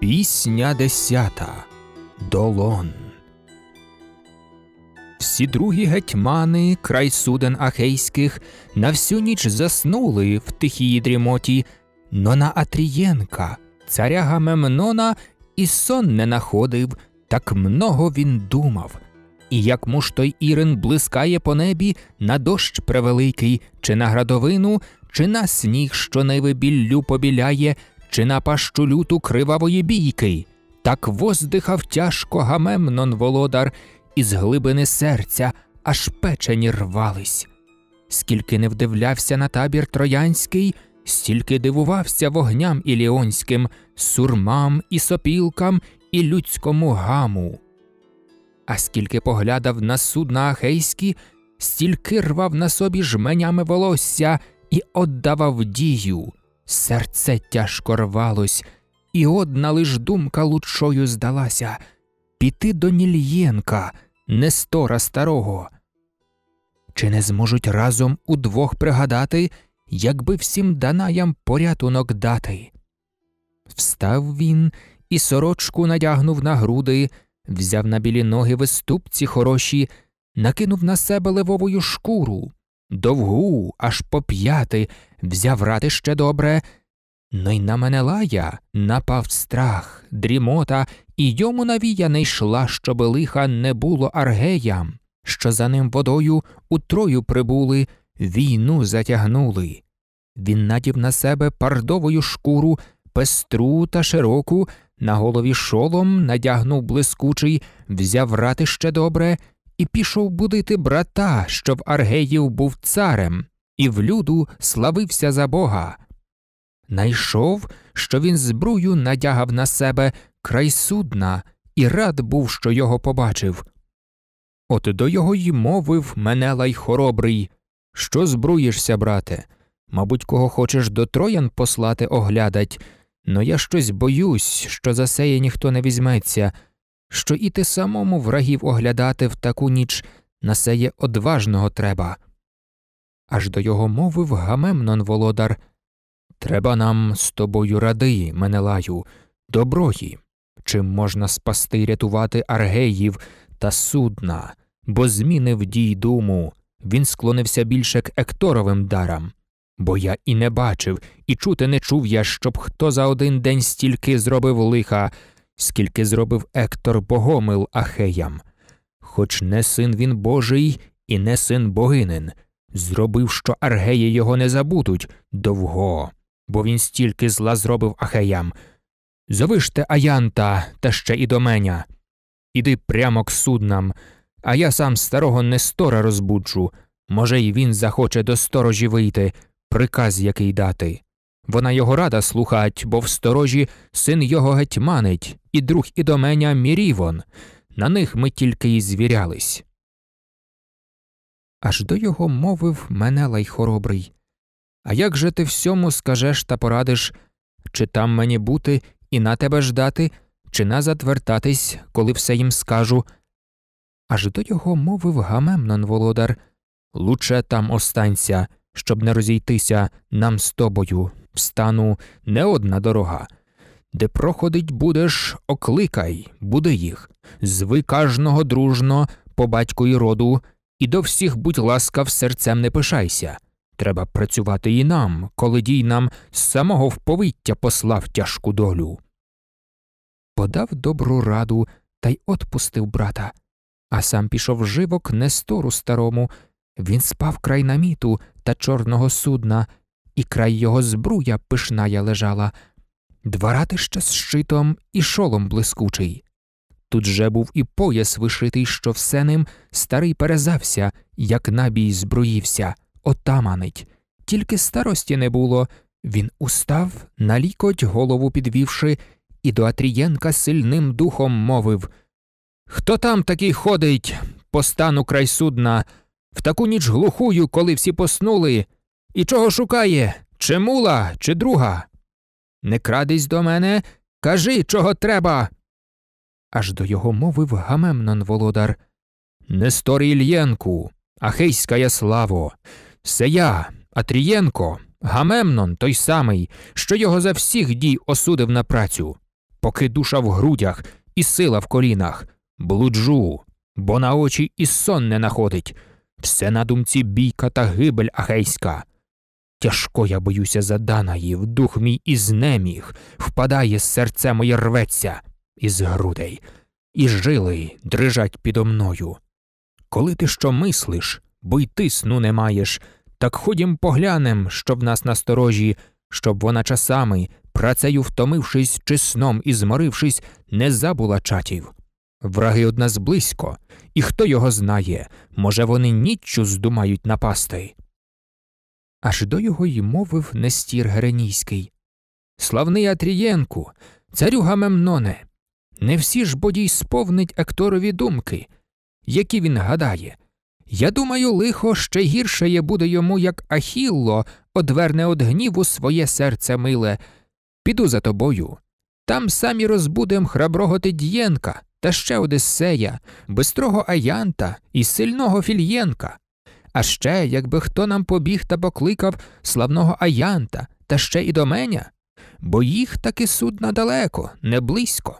Пісня десята долон всі другі гетьмани, край суден ахейських, на всю ніч заснули в тихій дрімоті, но на Атрієнка, царя Гамемнона, і сон не находив, так много він думав. І як муж той Ірин блискає по небі на дощ превеликий, чи на градовину, чи на сніг, що ниви біллю побіляє, чи на пащу люту кривавої бійки, так воздихав тяжко Гамемнон володар із глибини серця аж печені рвались. Скільки не вдивлявся на табір троянський, стільки дивувався вогням іліонським, сурмам і сопілкам і людському гаму. А скільки поглядав на судна ахейські, стільки рвав на собі жменями волосся і отдавав дію, серце тяжко рвалось, і одна лиш думка лучшою здалася піти до Нільєнка, Нестора старого. Чи не зможуть разом удвох пригадати, якби всім Данаям порятунок дати? Встав він і сорочку надягнув на груди, взяв на білі ноги виступці хороші, накинув на себе левовою шкуру, довгу аж по п'яти, взяв ще добре, Но ну й на мене лая напав страх, дрімота, і йому навія не йшла, щоби лиха не було аргеям, що за ним водою утрою прибули, війну затягнули. Він надів на себе пардовою шкуру, пестру та широку, на голові шолом надягнув блискучий, взяв ратище добре і пішов будити брата, що в Аргеїв був царем, і в люду славився за бога. Найшов, що він збрую надягав на себе край судна і рад був, що його побачив. От до його й мовив мене лай хоробрий. Що збруєшся, брате? Мабуть, кого хочеш до троян послати оглядать, но я щось боюсь, що за сеє ніхто не візьметься, що і ти самому врагів оглядати в таку ніч на сеє одважного треба. Аж до його мовив Гамемнон володар Треба нам з тобою ради, Менелаю, доброї, чим можна спасти й рятувати аргеїв та судна, бо змінив дій думу, він склонився більше к Екторовим дарам. Бо я і не бачив, і чути не чув я, щоб хто за один день стільки зробив лиха, скільки зробив Ектор Богомил Ахеям. Хоч не син він божий і не син богинин, зробив, що аргеї його не забудуть довго бо він стільки зла зробив ахеям. Завиште Аянта та ще і до мене. Іди прямо к суднам, а я сам старого Нестора розбуджу. Може, й він захоче до сторожі вийти, приказ який дати. Вона його рада слухать, бо в сторожі син його гетьманить, і друг і до мене мірівон. На них ми тільки й звірялись. Аж до його мовив мене лайхоробрий. А як же ти всьому скажеш та порадиш, чи там мені бути і на тебе ждати, чи назад вертатись, коли все їм скажу? Аж до його мовив Гамемнон володар Лучше там останься, щоб не розійтися нам з тобою, встану не одна дорога. Де проходить будеш, окликай, буде їх, зви кажного дружно, по батьку і роду, і до всіх, будь ласка, в серцем не пишайся. Треба працювати і нам, коли дій нам з самого вповиття послав тяжку долю. Подав добру раду та й отпустив брата, а сам пішов живо к Нестору старому. Він спав край наміту та чорного судна, і край його збруя пишная лежала, два ратища з щитом і шолом блискучий. Тут же був і пояс вишитий, що все ним старий перезався, як набій збруївся отаманить. Тільки старості не було. Він устав, налікоть, голову підвівши, і до Атрієнка сильним духом мовив Хто там такий ходить, по стану край судна, в таку ніч глухую, коли всі поснули, і чого шукає? Чи мула, чи друга? Не крадись до мене, кажи, чого треба. Аж до його мовив Гамемнон Володар Несторій Л'єнку, Ахейська Яславо. Се я, Атрієнко, Гамемнон той самий, що його за всіх дій осудив на працю, поки душа в грудях і сила в колінах, блуджу, бо на очі і сон не находить, все на думці бійка та гибель ахейська. Тяжко я боюся за Данаїв, дух мій із неміг, впадає серце моє рветься із грудей, і жили дрижать підо мною. Коли ти що мислиш, бо й ти сну не маєш. Так ходім поглянем, що в нас насторожі, щоб вона часами, працею втомившись чи сном і зморившись, не забула чатів. Враги одна близько, і хто його знає, може, вони ніччю здумають напасти. Аж до його й мовив Нестір Геренійський Славний Атрієнку, царю Гамемноне, не всі ж бодій сповнить акторові думки, які він гадає. Я думаю, лихо ще гірше є буде йому, як Ахілло одверне од гніву своє серце миле. Піду за тобою. Там самі розбудем храброго Тед'єнка та ще Одиссея, бистрого Аянта і сильного Фільєнка. А ще, якби хто нам побіг та покликав славного Аянта та ще і до мене, бо їх таки судна далеко, не близько.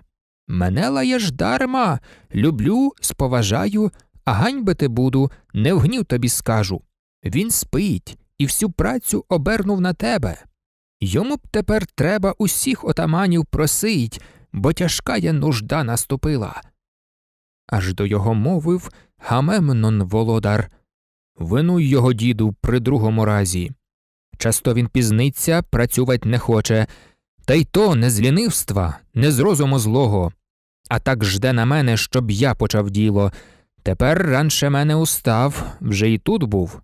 Мене лаєш дарма, люблю, споважаю, а ганьбити буду, не в гнів тобі скажу. Він спить і всю працю обернув на тебе. Йому б тепер треба усіх отаманів просить, бо тяжка є нужда наступила. Аж до його мовив Гамемнон Володар Винуй його, діду, при другому разі. Часто він пізниться, працювать не хоче, та й то не з лінивства, не з розуму злого. А так жде на мене, щоб я почав діло. Тепер ранше мене устав, вже і тут був,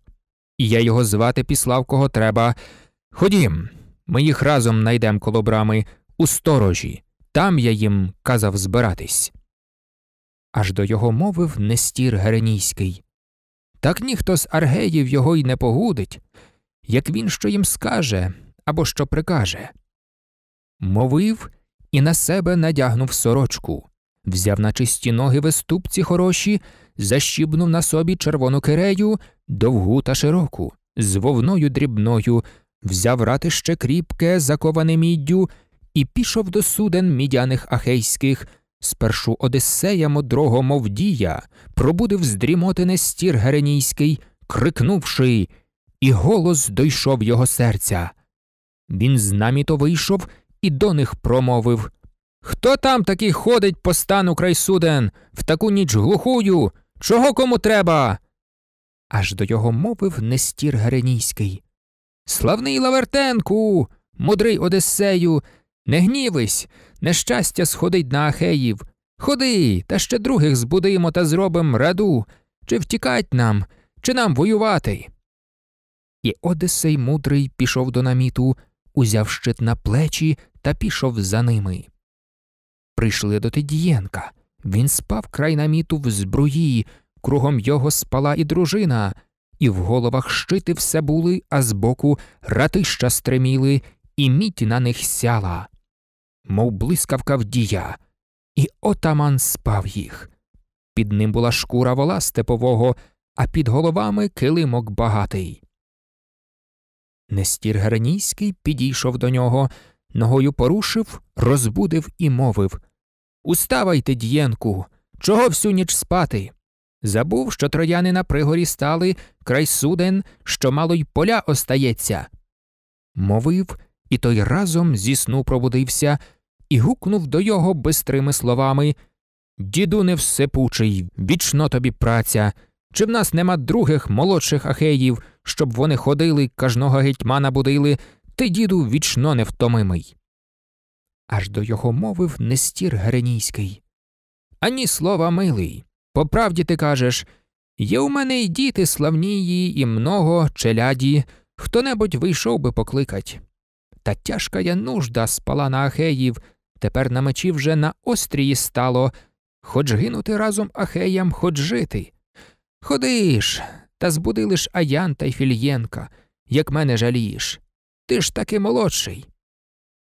і я його звати післав кого треба. Ходім, ми їх разом найдем коло брами у сторожі. Там я їм казав збиратись. Аж до його мовив Нестір Геренійський. Так ніхто з аргеїв його й не погудить, як він що їм скаже або що прикаже. Мовив і на себе надягнув сорочку взяв на чисті ноги виступці хороші, защібнув на собі червону кирею, довгу та широку, з вовною дрібною, взяв ратище кріпке, заковане міддю, і пішов до суден мідяних ахейських. Спершу Одиссея модрого Мовдія пробудив з дрімоти нестір Геренійський, крикнувши, і голос дойшов його серця. Він з наміто вийшов і до них промовив Хто там такий ходить по стану край суден, в таку ніч глухую? Чого кому треба? Аж до його мовив Нестір Геренійський. Славний Лавертенку, мудрий Одесею, не гнівись, нещастя сходить на Ахеїв. Ходи, та ще других збудимо та зробим раду, чи втікать нам, чи нам воювати. І Одесей мудрий пішов до наміту, узяв щит на плечі та пішов за ними. Прийшли до Тедієнка. Він спав край наміту в збруї, кругом його спала і дружина, і в головах щити все були, а збоку ратища стриміли, і мідь на них сяла, мов блискавка вдія, і отаман спав їх. Під ним була шкура вола степового, а під головами килимок багатий. Нестір Гернійський підійшов до нього. Ногою порушив, розбудив і мовив Уставайте, дієнку, чого всю ніч спати? Забув, що трояни на пригорі стали край суден, що мало й поля остається. Мовив, і той разом зі сну пробудився і гукнув до його бистрими словами Діду невсепучий, вічно тобі праця. Чи в нас нема других молодших ахеїв, щоб вони ходили, кажного гетьмана будили ти, діду, вічно невтомимий. Аж до його мовив нестір Геренійський. Ані слова милий. По правді ти кажеш є у мене й діти славнії, і много, челяді, хто небудь вийшов би покликать. Та тяжка я нужда спала на Ахеїв, тепер на мечі вже на острії стало, хоч гинути разом Ахеям, хоч жити. Ходи ж, та збуди лиш Аян та й Фільєнка, як мене жалієш. Ти ж таки молодший.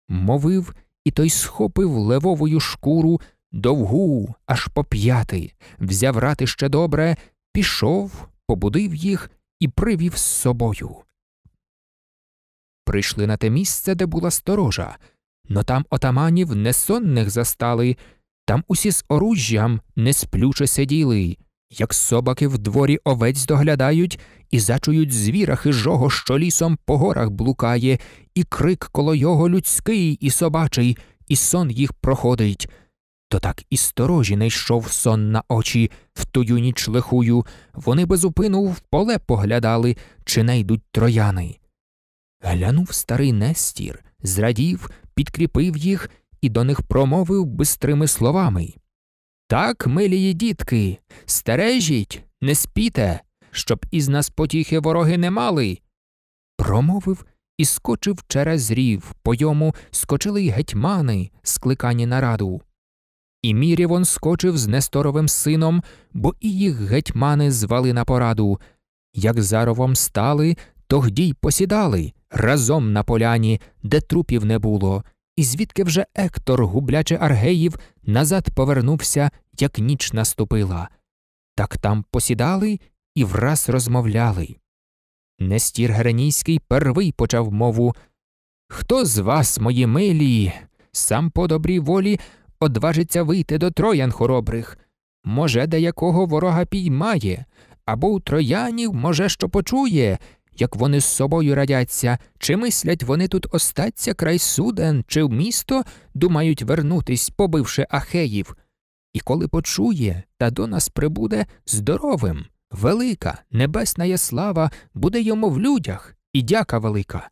Мовив, і той схопив левовою шкуру довгу, аж по п'яти, взяв рати ще добре, пішов, побудив їх і привів з собою. Прийшли на те місце, де була сторожа, но там отаманів несонних застали, там усі з оружжям несплюче сиділи як собаки в дворі овець доглядають і зачують звіра хижого, що лісом по горах блукає, і крик коло його людський і собачий, і сон їх проходить. То так і сторожі не йшов сон на очі в тую ніч лихую, вони безупину в поле поглядали, чи не йдуть трояни. Глянув старий Нестір, зрадів, підкріпив їх і до них промовив бистрими словами так, милії дітки, стережіть, не спіте, щоб із нас потіхи вороги не мали. Промовив і скочив через рів, по йому скочили й гетьмани, скликані на раду. І Мірівон скочив з Несторовим сином, бо і їх гетьмани звали на пораду. Як заровом стали, тогді й посідали разом на поляні, де трупів не було, і звідки вже Ектор, гублячи аргеїв, назад повернувся, як ніч наступила. Так там посідали і враз розмовляли. Нестір Геренійський первий почав мову Хто з вас, мої милі, сам по добрій волі одважиться вийти до троян хоробрих? Може, деякого ворога піймає, або у троянів, може, що почує, як вони з собою радяться, чи мислять вони тут остаться край суден, чи в місто думають вернутись, побивши ахеїв. І коли почує, та до нас прибуде здоровим. Велика, небесна є слава буде йому в людях і дяка велика.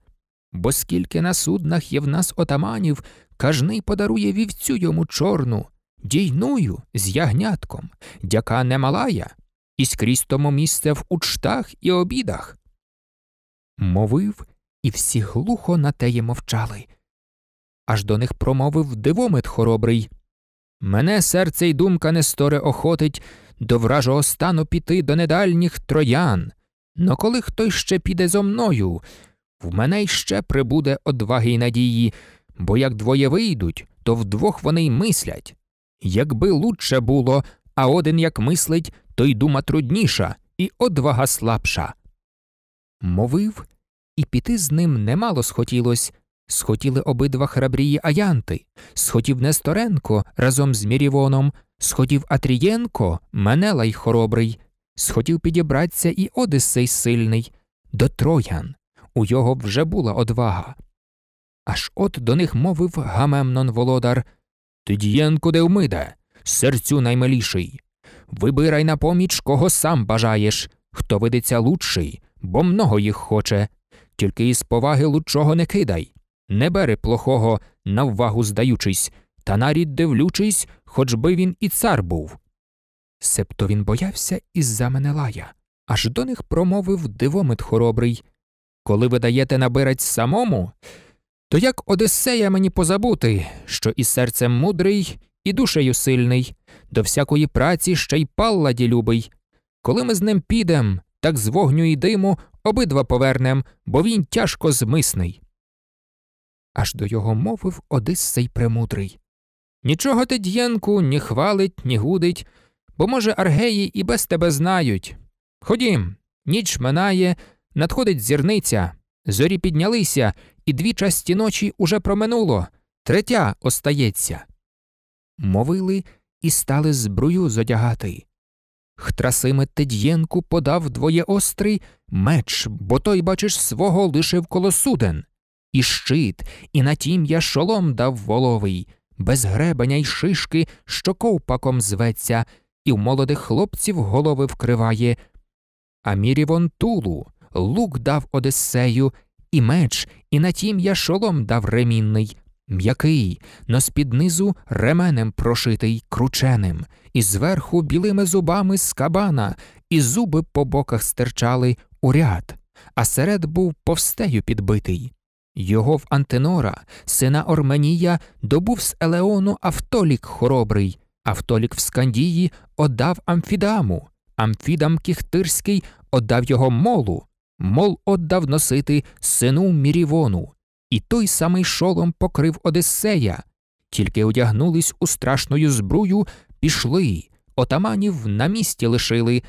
Бо скільки на суднах є в нас отаманів, кажний подарує вівцю йому чорну, дійную з ягнятком, дяка немалая, і скрізь тому місце в учтах і обідах мовив, і всі глухо на теє мовчали. Аж до них промовив дивомит хоробрий Мене серце й думка не сторе охотить до вражого стану піти до недальніх троян. Но коли хто ще піде зо мною, в мене ще прибуде одваги й надії, бо як двоє вийдуть, то вдвох вони й мислять. Якби лучше було, а один як мислить, то й дума трудніша, і одвага слабша мовив, і піти з ним немало схотілось. Схотіли обидва храбрії аянти, схотів Несторенко разом з Мірівоном, схотів Атрієнко, Менелай хоробрий, схотів підібратися і Одисей сильний, до троян. У його вже була одвага. Аж от до них мовив Гамемнон Володар Тидієнко Девмида, серцю наймиліший. Вибирай на поміч, кого сам бажаєш, хто видиться лучший, бо много їх хоче, тільки із поваги лучого не кидай, не бери плохого, на ввагу здаючись, та нарід дивлючись, хоч би він і цар був. Себто він боявся із за мене лая, аж до них промовив дивомит хоробрий Коли ви даєте набирать самому, то як Одесея мені позабути, що і серцем мудрий, і душею сильний, до всякої праці ще й палладі любий. Коли ми з ним підемо так з вогню і диму обидва повернем, бо він тяжко змисний. Аж до його мовив Одиссей премудрий. Нічого ти, д'єнку, ні хвалить, ні гудить, бо, може, аргеї і без тебе знають. Ходім, ніч минає, надходить зірниця, зорі піднялися, і дві часті ночі уже проминуло, третя остається. Мовили і стали збрую зодягати. Хтрасиме Тед'єнку подав двоєострий меч, бо той, бачиш, свого лишив коло суден, і щит, і на тім я шолом дав воловий, без гребеня й шишки, що ковпаком зветься, і в молодих хлопців голови вкриває. А мірівон тулу, лук дав Одесею, і меч, і на тім я шолом дав ремінний. М'який, но спіднизу ременем прошитий крученим, і зверху білими зубами з кабана, і зуби по боках стирчали у ряд, а серед був повстею підбитий. Його в Антенора, сина Орменія, добув з Елеону Автолік хоробрий, Автолік в Скандії оддав Амфідаму, Амфідам Кіхтирський оддав його молу, мол оддав носити сину Мірівону і той самий шолом покрив Одиссея, тільки одягнулись у страшною збрую, пішли, отаманів на місці лишили,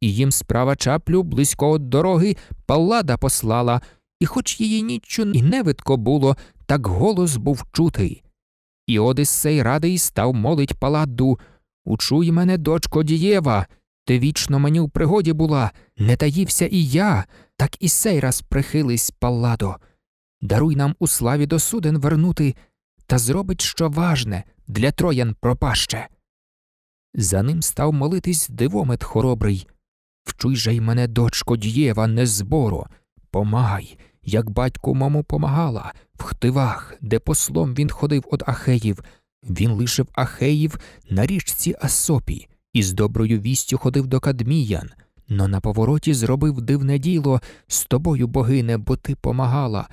і їм справа чаплю близько од дороги паллада послала, і, хоч її ніччю і невидко було, так голос був чутий. І Одиссей радий став молить паладу Учуй мене, дочко дієва, ти вічно мені в пригоді була, не таївся і я, так і сей раз прихились, палладо даруй нам у славі до суден вернути та зробить, що важне для троян пропаще. За ним став молитись дивомет хоробрий Вчуй же й мене, дочко дієва, не збору, помагай, як батьку мому помагала, в хтивах, де послом він ходив од Ахеїв, він лишив Ахеїв на річці Асопі і з доброю вістю ходив до Кадміян, но на повороті зробив дивне діло з тобою, богине, бо ти помагала,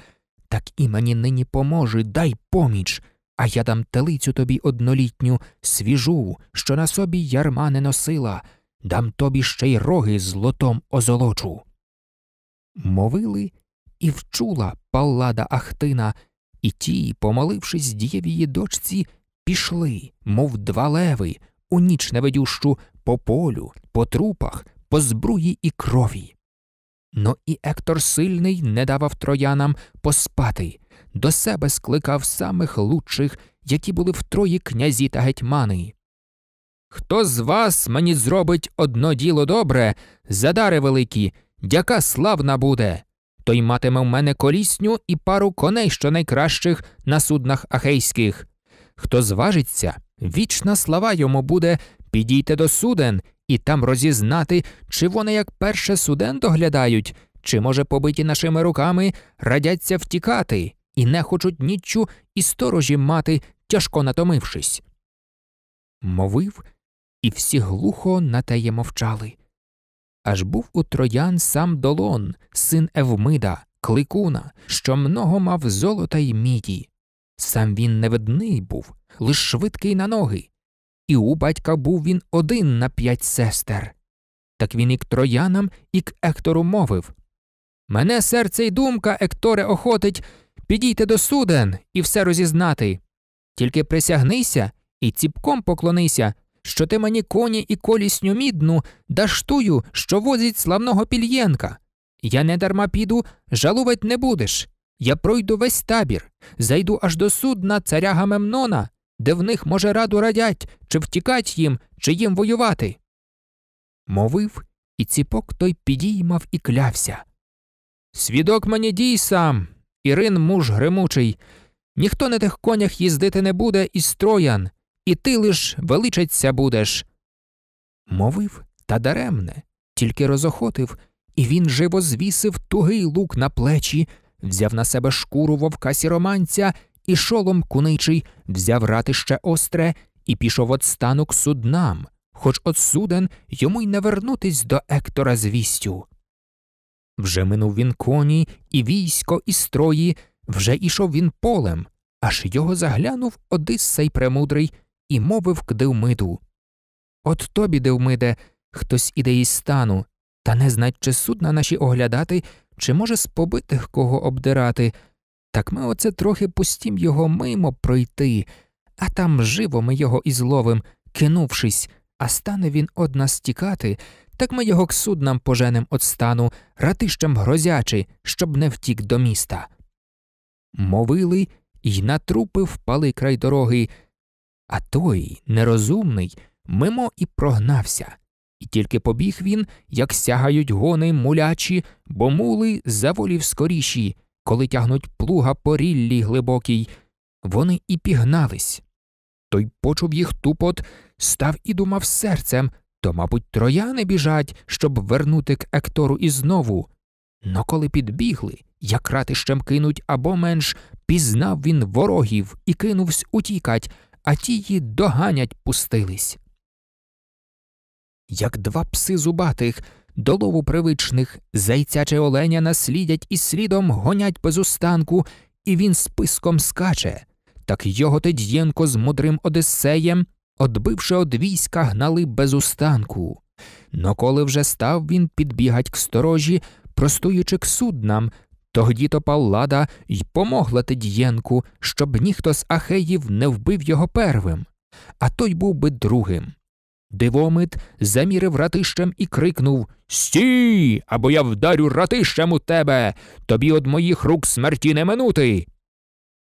так і мені нині поможи, дай поміч, а я дам телицю тобі однолітню, свіжу, що на собі ярма не носила, дам тобі ще й роги злотом озолочу. Мовили і вчула паллада Ахтина, і ті, помолившись дієвії дочці, пішли, мов два леви, у ніч невидющу по полю, по трупах, по збруї і крові. Но ну і Ектор сильний не давав троянам поспати, до себе скликав самих лучших, які були в трої князі та гетьмани. Хто з вас мені зробить одно діло добре, задари великі, дяка славна буде, той матиме в мене колісню і пару коней що найкращих на суднах ахейських. Хто зважиться, вічна слава йому буде, підійте до суден і там розізнати, чи вони як перше суден доглядають, чи, може, побиті нашими руками, радяться втікати і не хочуть ніччю і сторожі мати, тяжко натомившись. Мовив, і всі глухо на теє мовчали. Аж був у троян сам долон, син Евмида, кликуна, що много мав золота й міді. Сам він невидний був, лиш швидкий на ноги, і у батька був він один на п'ять сестер. Так він і к троянам, і к Ектору мовив Мене серце й думка, Екторе, охотить, підійти до суден і все розізнати. Тільки присягнися і ціпком поклонися, що ти мені коні і колісню мідну даштую, що возить славного пільєнка. Я не дарма піду, жалувать не будеш. Я пройду весь табір, зайду аж до судна царя Гамемнона де в них може раду радять, чи втікать їм, чи їм воювати. Мовив, і ціпок той підіймав і клявся. Свідок мені дій сам, Ірин муж гримучий. Ніхто на тих конях їздити не буде із троян, і ти лиш величаться будеш. Мовив та даремне, тільки розохотив, і він живо звісив тугий лук на плечі, взяв на себе шкуру вовка сіроманця і шолом куничий взяв ратище остре і пішов от станок суднам, хоч от суден йому й не вернутись до Ектора з вістю. Вже минув він коні, і військо, і строї, вже ішов він полем, аж його заглянув Одиссей премудрий і мовив к Девмиду От тобі, Девмиде, хтось іде із стану, та не знать, чи судна наші оглядати, чи може з побитих кого обдирати. Так ми оце трохи пустім його мимо пройти, а там живо ми його і зловим, кинувшись, а стане він од нас тікати, так ми його к суднам поженем от стану, ратищем грозячи, щоб не втік до міста. Мовили й на трупи впали край дороги. А той, нерозумний, мимо і прогнався, і тільки побіг він, як сягають гони мулячі, бо мули заволів скоріші коли тягнуть плуга по ріллі глибокій, вони і пігнались. Той почув їх тупот, став і думав серцем то, мабуть, трояни біжать, щоб вернути к Ектору і знову. Но коли підбігли, як ратищем кинуть або менш, пізнав він ворогів і кинувсь утікать, а тії доганять пустились. Як два пси зубатих, до лову привичних зайця чи оленя наслідять і слідом гонять без устанку, і він списком скаче. Так його Тед'єнко з мудрим Одиссеєм, одбивши од війська, гнали без устанку. Но коли вже став він підбігать к сторожі, простуючи к суднам, тоді то Паллада й помогла Тед'єнку, щоб ніхто з Ахеїв не вбив його первим, а той був би другим. Дивомит замірив ратищем і крикнув Стій, або я вдарю ратищем у тебе, тобі од моїх рук смерті не минути.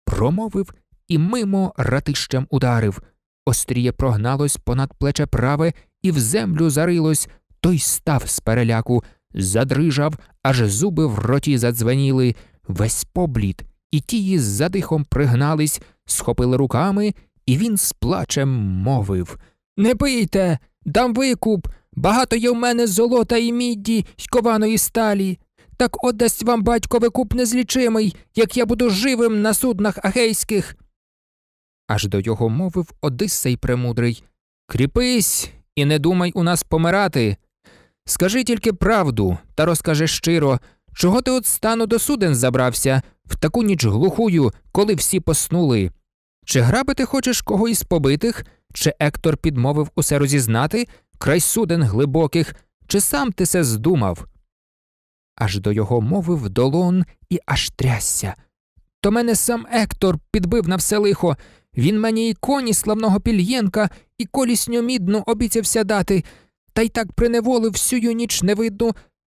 Промовив і мимо ратищем ударив. Остріє прогналось понад плече праве і в землю зарилось, той став з переляку, задрижав, аж зуби в роті задзвеніли, весь поблід, і тії з задихом пригнались, схопили руками, і він з плачем мовив. Не бийте, дам викуп. Багато є в мене золота і мідді й кованої сталі. Так отдасть вам батько викуп незлічимий, як я буду живим на суднах агейських. Аж до його мовив Одиссей премудрий Кріпись і не думай у нас помирати. Скажи тільки правду та розкажи щиро, чого ти от стану до суден забрався в таку ніч глухую, коли всі поснули. Чи грабити хочеш когось побитих, чи Ектор підмовив усе розізнати, край суден глибоких, чи сам ти се здумав? Аж до його мови вдолон і аж трясся. То мене сам Ектор підбив на все лихо. Він мені і коні славного пільєнка, і колісню мідну обіцявся дати, та й так приневолив всю ніч невидну,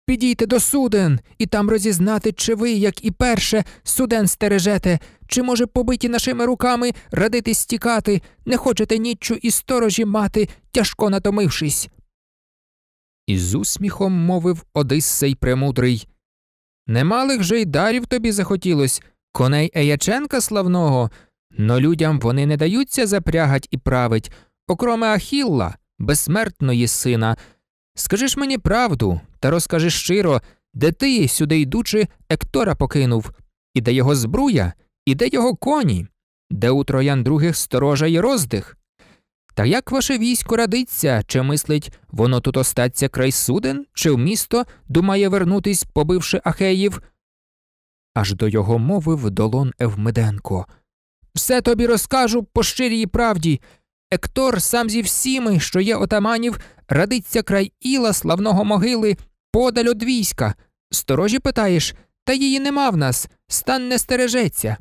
Підійте до суден і там розізнати, чи ви, як і перше, суден стережете, чи, може, побиті нашими руками радитись стікати, не хочете ніччю і сторожі мати, тяжко натомившись. І з усміхом мовив Одиссей премудрий Немалих же й дарів тобі захотілось, коней Еяченка славного, но людям вони не даються запрягать і править, окроме Ахілла, безсмертної сина. Скажи ж мені правду, та розкажи щиро, де ти, сюди йдучи, Ектора покинув, і де його збруя, і де його коні, де у троян других сторожа й роздих. Та як ваше військо радиться, чи мислить, воно тут остаться край суден, чи в місто думає вернутись, побивши Ахеїв? Аж до його мовив долон Евмеденко. Все тобі розкажу по щирій правді. Ектор сам зі всіми, що є отаманів, радиться край іла славного могили, подаль од війська. Сторожі питаєш, та її нема в нас, стан не стережеться.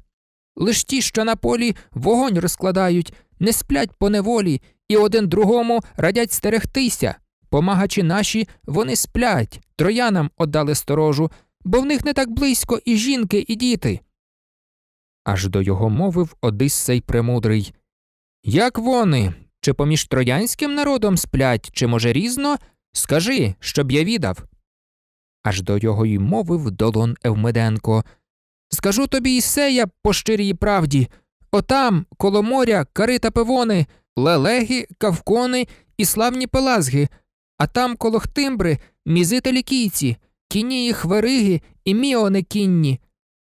Лиш ті, що на полі вогонь розкладають, не сплять по неволі і один другому радять стерегтися. Помагачі наші, вони сплять, троянам оддали сторожу, бо в них не так близько і жінки, і діти. Аж до його мовив Одиссей Премудрий. Як вони? Чи поміж троянським народом сплять, чи, може, різно? Скажи, щоб я відав аж до його й мовив долон Евмеденко. Скажу тобі й се я по щирій правді отам, коло моря, кари та пивони, лелеги, кавкони і славні пелазги, а там коло хтимбри мізи та лікійці, кіні і хвериги і міони кінні.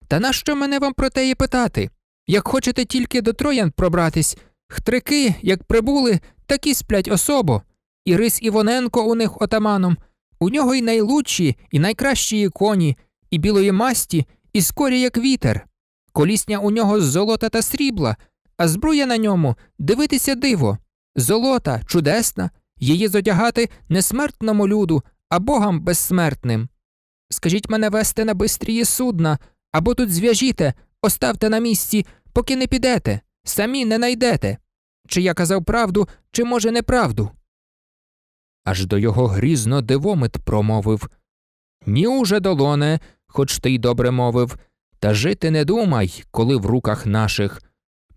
Та нащо мене вам про те і питати? Як хочете тільки до троян пробратись, хтрики, як прибули, так і сплять особо, і рис Івоненко у них отаманом. У нього й найлучші, і найкращі коні, і білої масті, і скорі, як вітер. Колісня у нього з золота та срібла, а збруя на ньому дивитися диво. Золота, чудесна, її зодягати не смертному люду, а богам безсмертним. Скажіть мене вести на бистрії судна, або тут зв'яжіте, оставте на місці, поки не підете, самі не найдете. Чи я казав правду, чи може неправду? аж до його грізно дивомит промовив Ні уже, долоне, хоч ти й добре мовив, та жити не думай, коли в руках наших.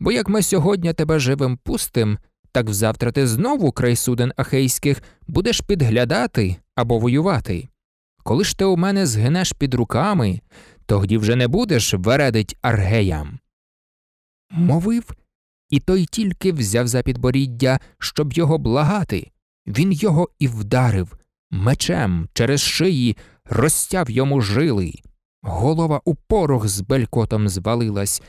Бо як ми сьогодні тебе живим пустим, так взавтра ти знову край суден ахейських будеш підглядати або воювати. Коли ж ти у мене згинеш під руками, тоді вже не будеш вередить аргеям. Мовив, і той тільки взяв за підборіддя, щоб його благати, він його і вдарив мечем через шиї, розтяв йому жили. Голова у порох з белькотом звалилась,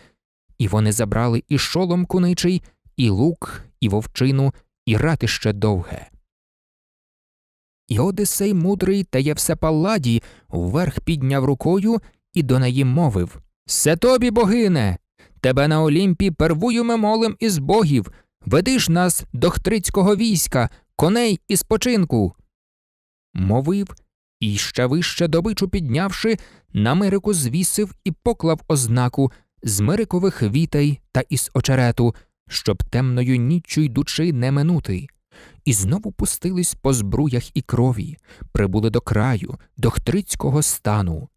і вони забрали і шолом куничий, і лук, і вовчину, і ратище довге. І Одисей мудрий та Євсепалладі вверх підняв рукою і до неї мовив Се тобі, богине, тебе на Олімпі первую ми молим із богів, ведиш нас до хтрицького війська, коней і спочинку. Мовив і ще вище добичу піднявши, на Мирику звісив і поклав ознаку з Мирикових вітай та із очерету, щоб темною ніччю йдучи не минути. І знову пустились по збруях і крові, прибули до краю, до хтрицького стану.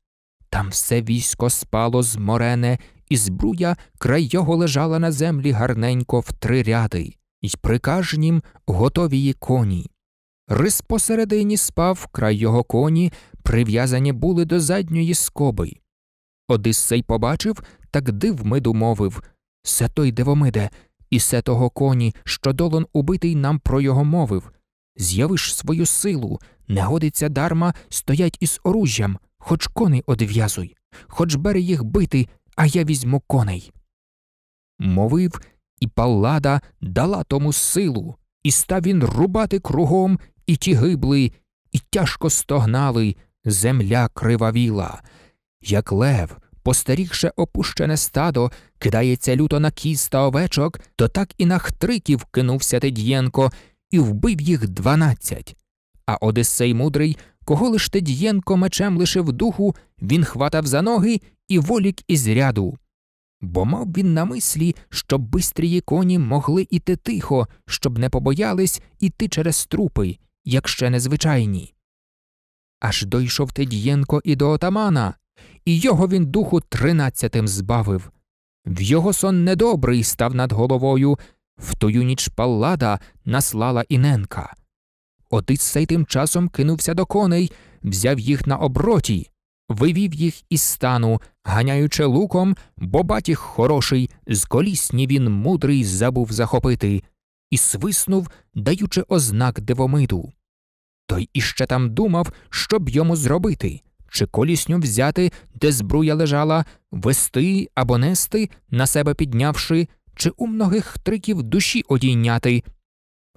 Там все військо спало з морене, і збруя край його лежала на землі гарненько в три ряди і прикажнім її коні. Рис посередині спав, край його коні, прив'язані були до задньої скоби. Одиссей побачив, так див миду мовив Се той дивомиде, і се того коні, що долон убитий нам про його мовив. З'явиш свою силу, не годиться дарма, стоять із оружжям, хоч коней одв'язуй, хоч бери їх бити, а я візьму коней. Мовив і паллада дала тому силу, і став він рубати кругом, і ті гибли, і тяжко стогнали, земля кривавіла. Як лев, постарігше опущене стадо, кидається люто на кіз та овечок, то так і на хтриків кинувся Тед'єнко і вбив їх дванадцять. А Одиссей мудрий, кого лиш Тед'єнко мечем лишив духу, він хватав за ноги і волік із ряду бо мав він на мислі, щоб бистрії коні могли іти тихо, щоб не побоялись іти через трупи, як ще незвичайні. Аж дойшов Тедієнко і до отамана, і його він духу тринадцятим збавив. В його сон недобрий став над головою. В тую ніч паллада наслала Іненка. Отець тим часом кинувся до коней, взяв їх на оброті, вивів їх із стану, ганяючи луком, бо батіх хороший, з колісні він мудрий забув захопити, і свиснув, даючи ознак дивомиду. Той іще там думав, що б йому зробити, чи колісню взяти, де збруя лежала, вести або нести, на себе піднявши, чи у многих триків душі одійняти.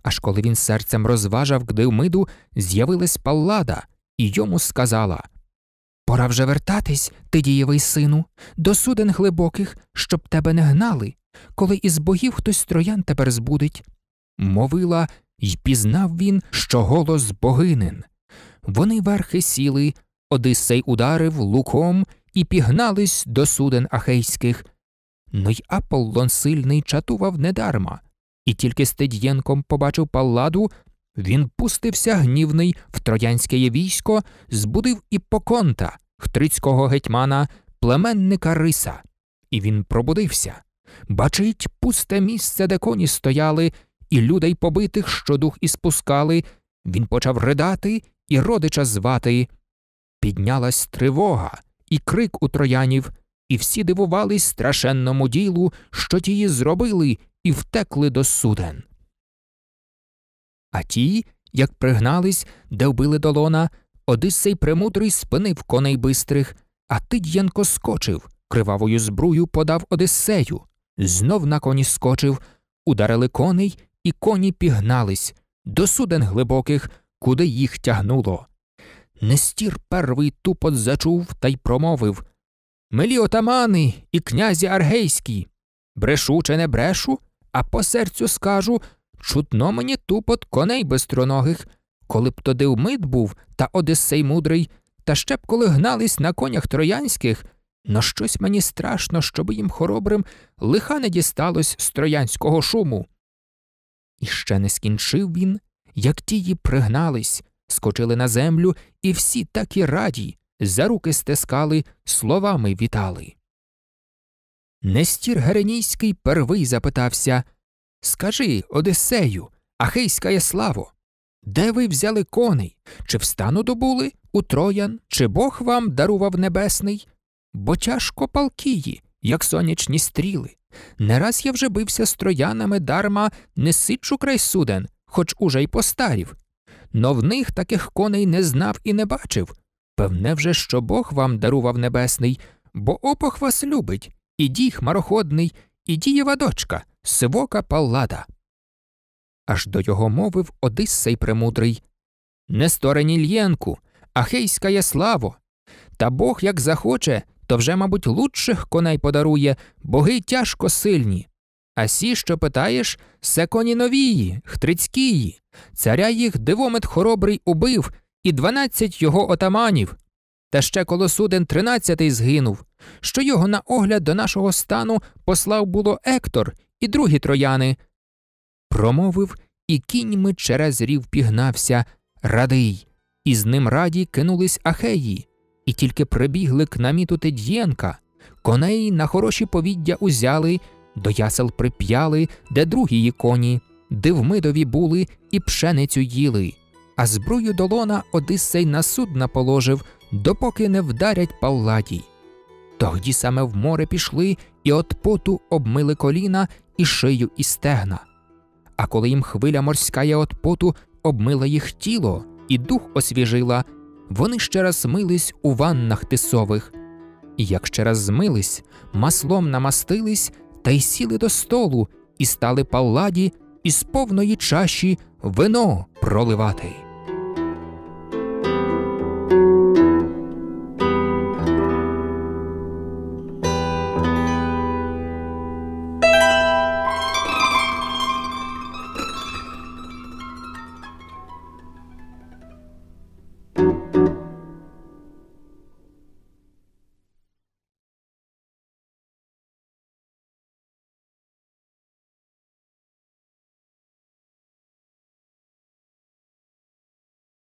Аж коли він серцем розважав, к дивмиду, з'явилась паллада, і йому сказала Пора вже вертатись, ти дієвий сину, до суден глибоких, щоб тебе не гнали, коли із богів хтось троян тепер збудить. Мовила, й пізнав він, що голос богинен. Вони верхи сіли, Одисей ударив луком і пігнались до суден ахейських. Но ну й Аполлон сильний чатував недарма, і тільки Стед'єнком побачив палладу, він пустився гнівний в троянське військо, збудив і поконта, хтрицького гетьмана, племенника Риса. І він пробудився. Бачить пусте місце, де коні стояли, і людей побитих, що дух іспускали. Він почав ридати і родича звати. Піднялась тривога і крик у троянів, і всі дивувались страшенному ділу, що тії зробили, і втекли до суден. А ті, як пригнались, де вбили долона, Одиссей премудрий спинив коней бистрих, а Тид'янко скочив, кривавою збрую подав Одиссею. Знов на коні скочив, ударили коней, і коні пігнались до суден глибоких, куди їх тягнуло. Нестір первий тупот зачув та й промовив Милі отамани і князі аргейські. Брешу чи не брешу, а по серцю скажу, Чутно мені тупот коней безстроногих, коли б тоди вмит був та Одиссей мудрий, та ще б коли гнались на конях троянських, но щось мені страшно, щоб їм хоробрим лиха не дісталось з троянського шуму. І ще не скінчив він, як тії пригнались, скочили на землю, і всі такі раді, за руки стискали, словами вітали. Нестір Геренійський первий запитався Скажи, Одиссею, Ахейська славо, де ви взяли коней? Чи встану добули у Троян, чи Бог вам дарував небесний? Бо тяжко палкії, як сонячні стріли. Не раз я вже бився з троянами дарма, не сичу край суден, хоч уже й постарів. Но в них таких коней не знав і не бачив. Певне вже, що Бог вам дарував небесний, бо опох вас любить, і дій хмароходний, і дієва дочка. Сивока паллада. Аж до його мовив Одиссей премудрий Не сторені л'єнку, ахейська є славо. Та Бог як захоче, то вже, мабуть, лучших коней подарує, боги тяжко сильні. А сі, що питаєш, се коні новії, хтрицькії, царя їх дивомет хоробрий убив і дванадцять його отаманів. Та ще коло суден тринадцятий згинув, що його на огляд до нашого стану послав було Ектор і другі трояни. Промовив, і кіньми через рів пігнався Радий, і з ним раді кинулись ахеї, і тільки прибігли к наміту Тед'єнка, коней на хороші повіддя узяли, до ясел прип'яли, де другі її коні, дивмидові були і пшеницю їли. А зброю долона Одиссей на судна положив, допоки не вдарять палладій. Тоді саме в море пішли і от поту обмили коліна і шию і стегна. А коли їм хвиля морська я от поту обмила їх тіло і дух освіжила, вони ще раз мились у ваннах тисових. І як ще раз змились, маслом намастились та й сіли до столу, і стали палладі із повної чаші вино проливати.